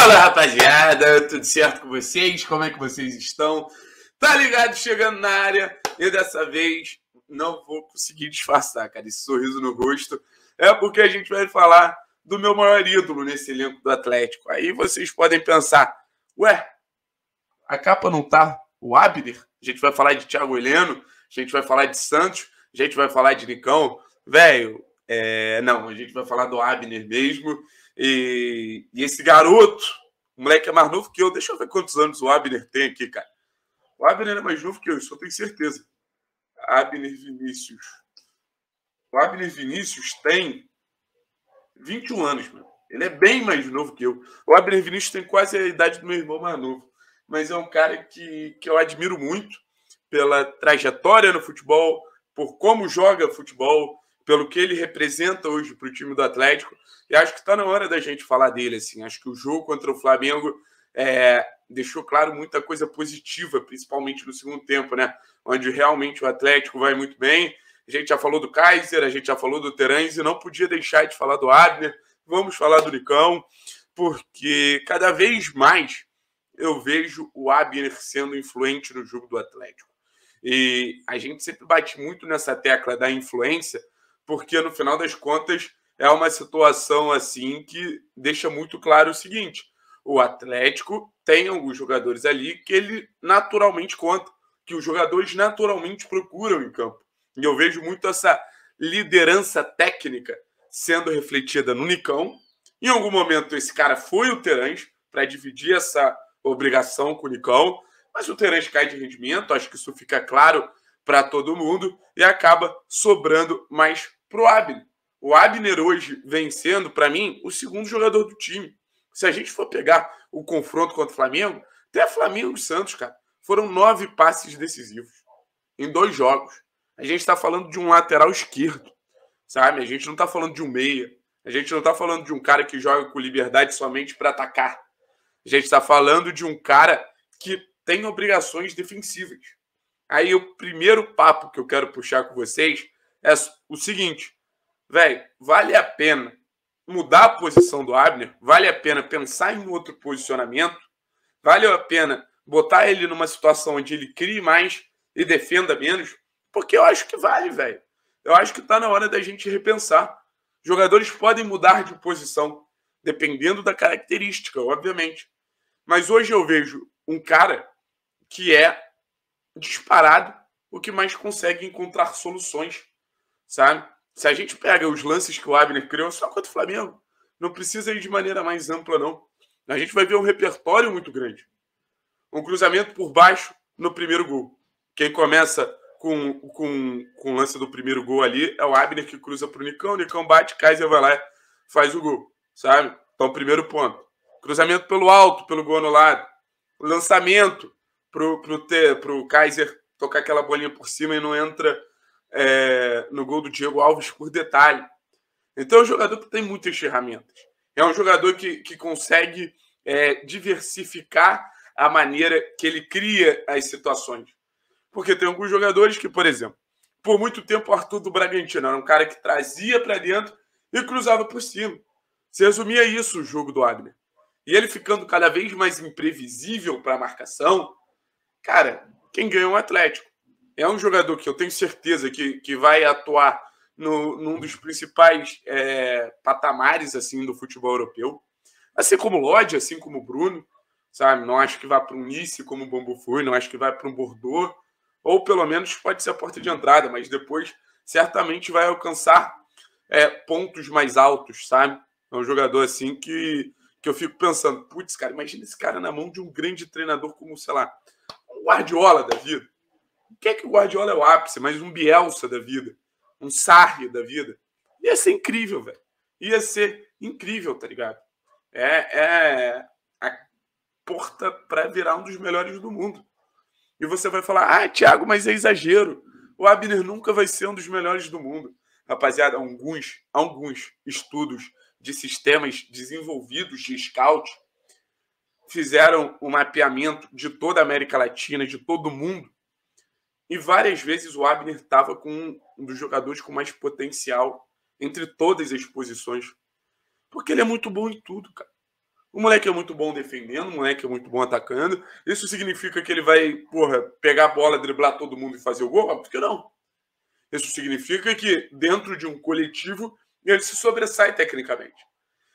Fala rapaziada, tudo certo com vocês? Como é que vocês estão? Tá ligado? Chegando na área, eu dessa vez não vou conseguir disfarçar, cara, esse sorriso no rosto. É porque a gente vai falar do meu maior ídolo nesse elenco do Atlético. Aí vocês podem pensar, ué, a capa não tá o Abner? A gente vai falar de Thiago Heleno, a gente vai falar de Santos, a gente vai falar de Nicão. Velho, é, não, a gente vai falar do Abner mesmo. E, e esse garoto, o moleque é mais novo que eu. Deixa eu ver quantos anos o Abner tem aqui, cara. O Abner é mais novo que eu, isso eu tenho certeza. Abner Vinícius. O Abner Vinícius tem 21 anos, mano. Ele é bem mais novo que eu. O Abner Vinícius tem quase a idade do meu irmão mais novo. Mas é um cara que, que eu admiro muito pela trajetória no futebol, por como joga futebol, pelo que ele representa hoje para o time do Atlético. E acho que está na hora da gente falar dele. Assim, acho que o jogo contra o Flamengo é, deixou claro muita coisa positiva, principalmente no segundo tempo, né? Onde realmente o Atlético vai muito bem. A gente já falou do Kaiser, a gente já falou do Terães e não podia deixar de falar do Abner. Vamos falar do Licão, porque cada vez mais eu vejo o Abner sendo influente no jogo do Atlético. E a gente sempre bate muito nessa tecla da influência, porque no final das contas é uma situação assim que deixa muito claro o seguinte: o Atlético tem alguns jogadores ali que ele naturalmente conta, que os jogadores naturalmente procuram em campo. E eu vejo muito essa liderança técnica sendo refletida no Nicão. Em algum momento esse cara foi o Terãs para dividir essa obrigação com o Nicão, mas o Terãs cai de rendimento, acho que isso fica claro para todo mundo e acaba sobrando mais para o Abner. O Abner hoje vencendo, para mim, o segundo jogador do time. Se a gente for pegar o confronto contra o Flamengo, até Flamengo e Santos, cara, foram nove passes decisivos em dois jogos. A gente está falando de um lateral esquerdo, sabe? A gente não está falando de um meia. A gente não está falando de um cara que joga com liberdade somente para atacar. A gente está falando de um cara que tem obrigações defensivas. Aí o primeiro papo que eu quero puxar com vocês é o seguinte, velho, vale a pena mudar a posição do Abner? Vale a pena pensar em outro posicionamento? Vale a pena botar ele numa situação onde ele crie mais e defenda menos? Porque eu acho que vale, velho. Eu acho que está na hora da gente repensar. Jogadores podem mudar de posição, dependendo da característica, obviamente. Mas hoje eu vejo um cara que é disparado o que mais consegue encontrar soluções sabe? Se a gente pega os lances que o Abner criou só contra o Flamengo, não precisa ir de maneira mais ampla, não. A gente vai ver um repertório muito grande. Um cruzamento por baixo no primeiro gol. Quem começa com, com, com o lance do primeiro gol ali é o Abner que cruza para o Nicão, o Nicão bate, Kaiser vai lá faz o gol, sabe? Então, primeiro ponto. Cruzamento pelo alto, pelo gol anulado. Lançamento para o pro, pro Kaiser tocar aquela bolinha por cima e não entra é, gol do Diego Alves por detalhe. Então é um jogador que tem muitas ferramentas. É um jogador que, que consegue é, diversificar a maneira que ele cria as situações. Porque tem alguns jogadores que, por exemplo, por muito tempo o Arthur do Bragantino era um cara que trazia para dentro e cruzava por cima. Se resumia isso o jogo do Abner. E ele ficando cada vez mais imprevisível para a marcação, cara, quem ganha é o um Atlético. É um jogador que eu tenho certeza que, que vai atuar no, num dos principais é, patamares assim do futebol europeu. Assim como Lodge, assim como Bruno, sabe? Não acho que vá para um Nice como o Bambu foi, não acho que vai para um Bordeaux, ou pelo menos pode ser a porta de entrada, mas depois certamente vai alcançar é, pontos mais altos, sabe? É um jogador assim que, que eu fico pensando, putz, cara, imagina esse cara na mão de um grande treinador como, sei lá, um Guardiola da vida, quer é que o Guardiola é o ápice, mas um Bielsa da vida, um Sarri da vida. Ia ser incrível, velho. Ia ser incrível, tá ligado? É, é a porta para virar um dos melhores do mundo. E você vai falar, ah, Thiago, mas é exagero. O Abner nunca vai ser um dos melhores do mundo. Rapaziada, alguns, alguns estudos de sistemas desenvolvidos de scout fizeram o um mapeamento de toda a América Latina, de todo o mundo, e várias vezes o Abner estava com um dos jogadores com mais potencial entre todas as posições. Porque ele é muito bom em tudo, cara. O moleque é muito bom defendendo, o moleque é muito bom atacando. Isso significa que ele vai, porra, pegar a bola, driblar todo mundo e fazer o gol? porque por que não? Isso significa que dentro de um coletivo ele se sobressai tecnicamente.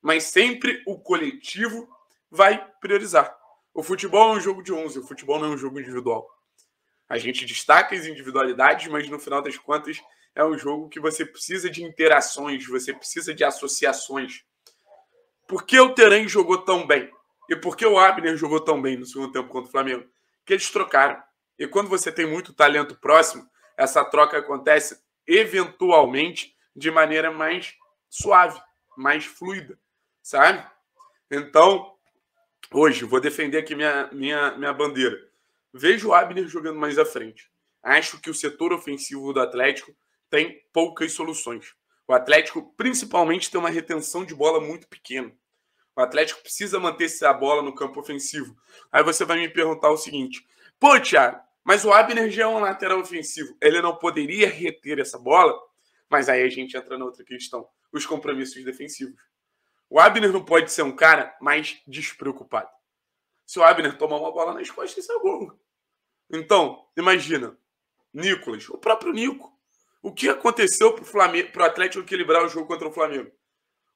Mas sempre o coletivo vai priorizar. O futebol é um jogo de 11, o futebol não é um jogo individual. A gente destaca as individualidades, mas no final das contas é um jogo que você precisa de interações, você precisa de associações. Por que o Terém jogou tão bem? E por que o Abner jogou tão bem no segundo tempo contra o Flamengo? Que eles trocaram. E quando você tem muito talento próximo, essa troca acontece eventualmente de maneira mais suave, mais fluida, sabe? Então, hoje, vou defender aqui minha, minha, minha bandeira. Vejo o Abner jogando mais à frente. Acho que o setor ofensivo do Atlético tem poucas soluções. O Atlético, principalmente, tem uma retenção de bola muito pequena. O Atlético precisa manter a bola no campo ofensivo. Aí você vai me perguntar o seguinte: pô, Thiago, mas o Abner já é um lateral ofensivo. Ele não poderia reter essa bola? Mas aí a gente entra na outra questão: os compromissos defensivos. O Abner não pode ser um cara mais despreocupado. Se o Abner tomar uma bola nas costas, isso é gol. Então, imagina, Nicolas, o próprio Nico. O que aconteceu pro, Flamengo, pro Atlético equilibrar o jogo contra o Flamengo?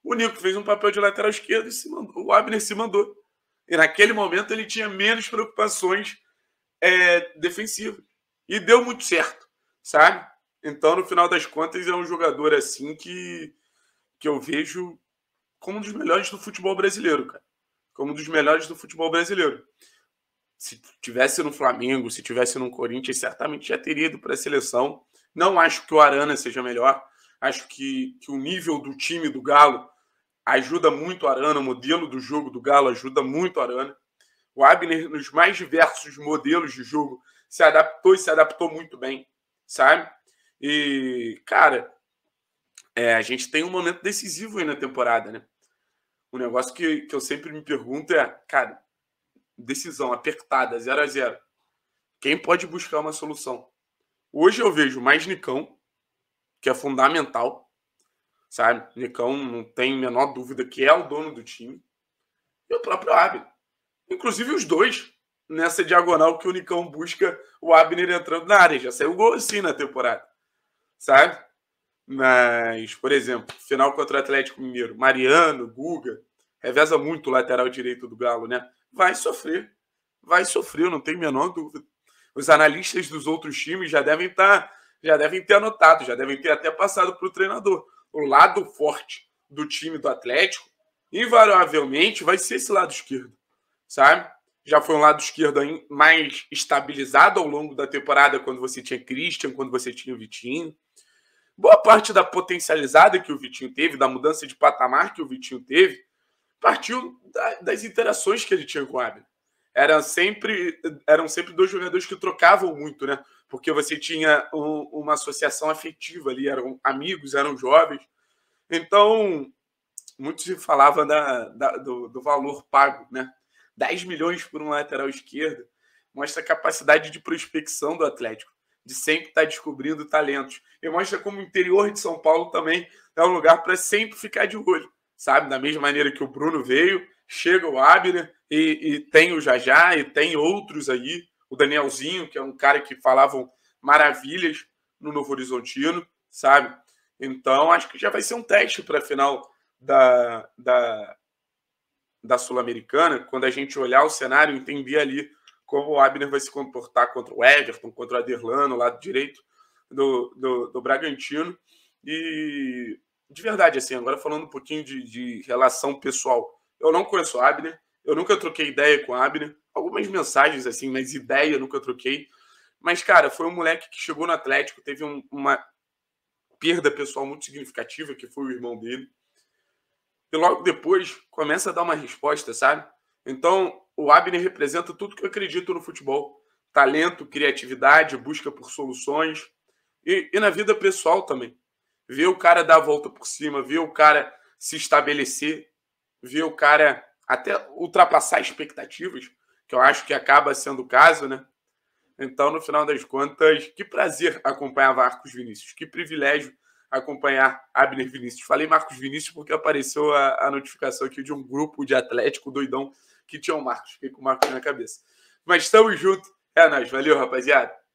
O Nico fez um papel de lateral esquerdo e se mandou, o Abner se mandou. E naquele momento ele tinha menos preocupações é, defensivas. E deu muito certo, sabe? Então, no final das contas, é um jogador assim que, que eu vejo como um dos melhores do futebol brasileiro, cara como um dos melhores do futebol brasileiro. Se tivesse no Flamengo, se tivesse no Corinthians, certamente já teria ido para a seleção. Não acho que o Arana seja melhor. Acho que, que o nível do time do Galo ajuda muito o Arana, o modelo do jogo do Galo ajuda muito o Arana. O Abner, nos mais diversos modelos de jogo, se adaptou e se adaptou muito bem, sabe? E, cara, é, a gente tem um momento decisivo aí na temporada, né? um negócio que, que eu sempre me pergunto é, cara, decisão apertada, 0 a 0 Quem pode buscar uma solução? Hoje eu vejo mais Nicão, que é fundamental, sabe? Nicão não tem a menor dúvida que é o dono do time. E o próprio Abner. Inclusive os dois nessa diagonal que o Nicão busca o Abner entrando na área. Já saiu gol assim na temporada, sabe? Mas, por exemplo, final contra o Atlético Mineiro, Mariano, Guga, reveza muito o lateral direito do Galo, né? Vai sofrer. Vai sofrer, não tem a menor dúvida. Os analistas dos outros times já devem estar, tá, já devem ter anotado, já devem ter até passado para o treinador. O lado forte do time do Atlético, invariavelmente, vai ser esse lado esquerdo, sabe? Já foi um lado esquerdo mais estabilizado ao longo da temporada, quando você tinha Christian, quando você tinha Vitinho boa parte da potencializada que o Vitinho teve, da mudança de patamar que o Vitinho teve, partiu da, das interações que ele tinha com o Abner. Era sempre, eram sempre dois jogadores que trocavam muito, né? Porque você tinha um, uma associação afetiva ali, eram amigos, eram jovens. Então, muito se falava da, da, do, do valor pago, né? 10 milhões por um lateral esquerdo mostra a capacidade de prospecção do Atlético de sempre estar tá descobrindo talentos. E mostra como o interior de São Paulo também é um lugar para sempre ficar de olho, sabe? Da mesma maneira que o Bruno veio, chega o Abner e, e tem o Jajá e tem outros aí, o Danielzinho, que é um cara que falavam maravilhas no Novo Horizontino, sabe? Então, acho que já vai ser um teste para a final da, da, da Sul-Americana, quando a gente olhar o cenário, e entender ali como o Abner vai se comportar contra o Everton, contra o Aderlan, no lado direito do, do, do, Bragantino. E de verdade, assim, agora falando um pouquinho de, de relação pessoal. Eu não conheço o Abner, eu nunca troquei ideia com o Abner, algumas mensagens, assim, mas ideia eu nunca troquei. Mas, cara, foi um moleque que chegou no Atlético, teve um, uma perda pessoal muito significativa, que foi o irmão dele. E logo depois começa a dar uma resposta, sabe? Então, o Abner representa tudo que eu acredito no futebol: talento, criatividade, busca por soluções e, e na vida pessoal também. Ver o cara dar a volta por cima, ver o cara se estabelecer, ver o cara até ultrapassar expectativas, que eu acho que acaba sendo o caso, né? Então, no final das contas, que prazer acompanhar Marcos Vinícius, que privilégio acompanhar Abner Vinícius. Falei Marcos Vinícius porque apareceu a, a notificação aqui de um grupo de Atlético doidão que tinha o Marcos. Fiquei com o Marcos na cabeça. Mas estamos juntos. É nóis. Valeu, rapaziada.